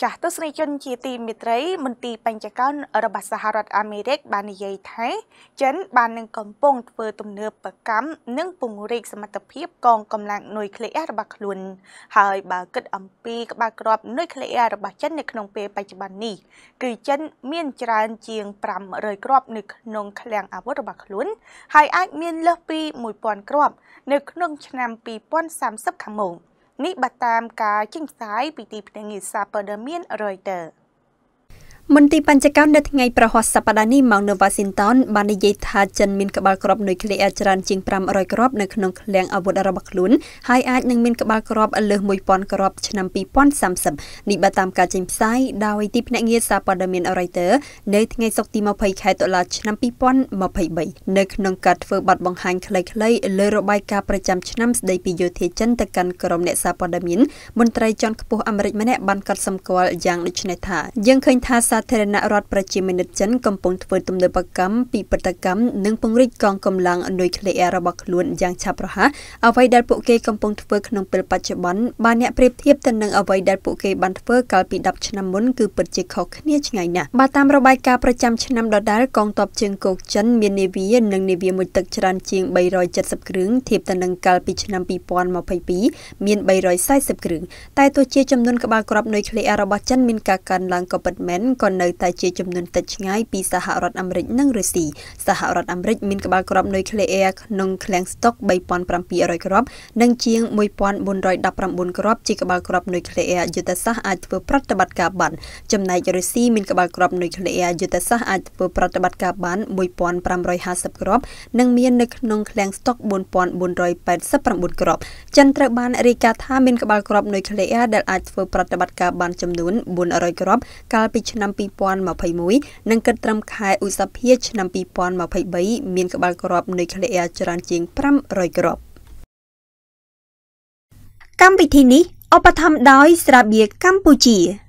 ចាស់ទស្សនិកជនជាទីមេត្រីមន្ទីរបញ្ចកោណរបស់សហរដ្ឋអាមេរិកបាននិយាយថាចិនបាននឹងកំពុងធ្វើទំនើបកម្មនិងពង្រីកសមត្ថភាពកងកម្លាំងនុយក្លេអ៊ែររបស់ខ្លួន ហើយបើគិតអំពីក្បាលក្របនុយក្លេអ៊ែររបស់ចិននៅក្នុងពេលបច្ចុប្បន្ននេះគឺចិនមានច្រើនជាង500គ្រាប់នៅក្នុងឃ្លាំងអាវុធរបស់ខ្លួនហើយអាចមានលើសពី1000គ្រាប់នៅក្នុងឆ្នាំ2030ខាងមុខនេះបើតាមការចេញផ្សាយពីទីភ្នាក់ងារសារព័ត៌មាន Reuters មន្ត្រីបញ្ចកម្មនៅថ្ងៃប្រហ័សសប្តាហ៍នេះមកនៅវ៉ាស៊ីនតោនបាននិយាយថាចិនមានក្បាលគ្រាប់នុយក្លេអ៊ែរច្រើនជាង500គ្រាប់នៅក្នុងឃ្លាំងអាវុធរបស់ខ្លួនហើយអាចនឹងមានក្បាលគ្រាប់លើស1000គ្រាប់ឆ្នាំ2030នេះបើតាមការចេញផ្សាយដោយទីភ្នាក់ងារសារព័ត៌មាន Reuters នៅថ្ងៃសុក្រទី20ខែតុលាឆ្នាំ2023នៅក្នុងការធ្វើបទបង្ហាញខ្លីៗលើរបាយការណ៍ប្រចាំឆ្នាំស្តីពីយោធាចិនទៅកាន់ក្រុមអ្នកសារព័ត៌មានមន្ត្រីជាន់ខ្ពស់អាមេរិកម្នាក់បានកត់សម្គាល់យ៉ាងដូចនេះថាយើងឃើញថាសាធារណរដ្ឋប្រជាមានិតចិនកំពុងធ្វើទំនើបកម្មពីប្រតិកម្មនិងពង្រីកកងកម្លាំងនុយក្លេអ៊ែររបស់ខ្លួនយ៉ាងឆាប់រហ័សអ្វីដែលពួកគេកំពុងធ្វើក្នុងពេលបច្ចុប្បន្នបើអ្នកប្រៀបធៀបទៅនឹងអ្វីដែលពួកគេបានធ្វើកាលពី10ឆ្នាំមុនគឺពិតជាខុសគ្នាឆ្ងាយណាស់បើតាមរបាយការណ៍ប្រចាំឆ្នាំដដែលកងទ័ពជើងគោកចិនមាននាវានិងនាវាមួយទឹកច្រើនជាង370គ្រឿងធៀបទៅនឹងកាលពីឆ្នាំ2022មាន340គ្រឿងតែទោះជាចំនួនក្បាលក្របនុយក្លេអ៊ែររបស់ចិនមានការកើនឡើងក៏ពិតមែនក៏នៅតែជាចំនួនតិចឆ្ងាយពីសហរដ្ឋអាមេរិកនិងរុស្ស៊ីសហរដ្ឋអាមេរិកមានក្បាលក្របនុយក្លេអ៊ែរក្នុងឃ្លាំងស្តុក3700គ្រាប់ និងជាង1419គ្រាប់ជាក្បាលក្របនុយក្លេអ៊ែរយុទ្ធសាស្ត្រអាចធ្វើប្រតិបត្តិការបានចំណែករុស្ស៊ីមានក្បាលក្របនុយក្លេអ៊ែរយុទ្ធសាស្ត្រអាចធ្វើប្រតិបត្តិការបាន1550គ្រាប់និងមាននៅក្នុងឃ្លាំងស្តុក4489គ្រាប់ចិនត្រូវបានរាយការណ៍ថាមានក្បាលក្របនុយក្លេអ៊ែរដែលអាចធ្វើប្រតិបត្តិការបានចំនួន400គ្រាប់កាលពីឆ្នាំ2021និងគិតត្រឹមខែឧសភាឆ្នាំ2023មានក្បាលគ្រាប់នុយក្លេអ៊ែរច្រើនជាង500គ្រាប់កម្មវិធីនេះឧបត្ថម្ភដោយស្រាបៀរកម្ពុជា